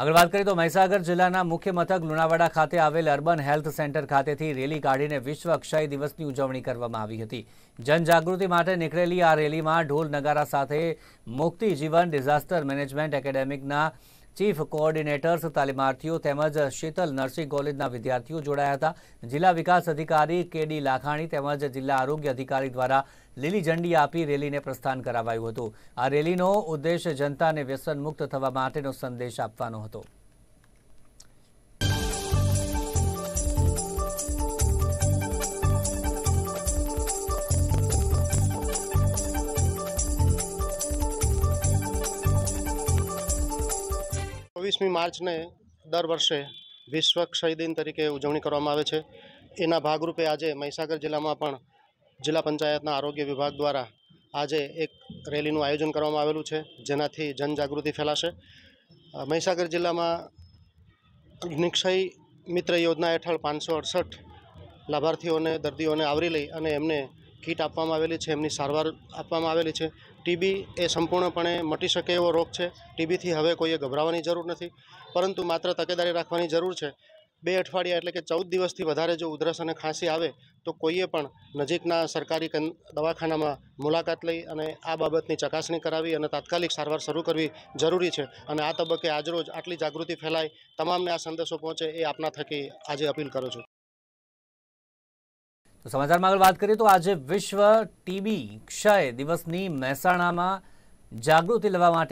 આગળ વાત કરીએ તો મહીસાગર જિલ્લાના મુખ્ય મથક લુણાવાડા ખાતે આવેલ અર્બન હેલ્થ સેન્ટર ખાતેથી રેલી કાઢીને વિશ્વ ક્ષય દિવસની ઉજવણી કરવામાં આવી હતી જનજાગૃતિ માટે નીકળેલી આ રેલીમાં ઢોલ નગારા સાથે મુક્તિ જીવન ડિઝાસ્ટર મેનેજમેન્ટ એકેડેમિકના ચીફ કોઓર્ડિનેટર્સ તાલીમાર્થીઓ તેમજ શીતલ નર્સિંગ કોલેજના વિદ્યાર્થીઓ જોડાયા હતા જિલ્લા વિકાસ અધિકારી કે ડી લાખાણી તેમજ જિલ્લા આરોગ્ય અધિકારી દ્વારા લીલી ઝંડી આપી રેલીને પ્રસ્થાન કરાવાયું હતું આ રેલીનો ઉદ્દેશ જનતાને વ્યસન મુક્ત થવા માટેનો સંદેશ આપવાનો હતો એકવીસમી માર્ચને દર વર્ષે વિશ્વ ક્ષય દિન તરીકે ઉજવણી કરવામાં આવે છે એના ભાગરૂપે આજે મહીસાગર જિલ્લામાં પણ જિલ્લા પંચાયતના આરોગ્ય વિભાગ દ્વારા આજે એક રેલીનું આયોજન કરવામાં આવેલું છે જેનાથી જનજાગૃતિ ફેલાશે મહીસાગર જિલ્લામાં નિક્ષય મિત્ર યોજના હેઠળ પાંચસો અડસઠ લાભાર્થીઓને દર્દીઓને આવરી લઈ અને એમને કીટ આપવામાં આવેલી છે એમની સારવાર આપવામાં આવેલી છે ટીબી એ સંપૂર્ણપણે મટી શકે એવો રોગ છે ટીબીથી હવે કોઈએ ગભરાવાની જરૂર નથી પરંતુ માત્ર તકેદારી રાખવાની જરૂર છે બે અઠવાડિયા એટલે કે ચૌદ દિવસથી વધારે જો ઉધરસ અને ખાંસી આવે તો કોઈએ પણ નજીકના સરકારી દવાખાનામાં મુલાકાત લઈ અને આ બાબતની ચકાસણી કરાવી અને તાત્કાલિક સારવાર શરૂ કરવી જરૂરી છે અને આ તબક્કે આજરોજ આટલી જાગૃતિ ફેલાય તમામને આ સંદેશો પહોંચે એ આપના થકી આજે અપીલ કરું છું તો સમાચારમાં આગળ વાત કરીએ તો આજે વિશ્વ ટીબી ક્ષય દિવસની મહેસાણામાં જાગૃતિ લેવા માટે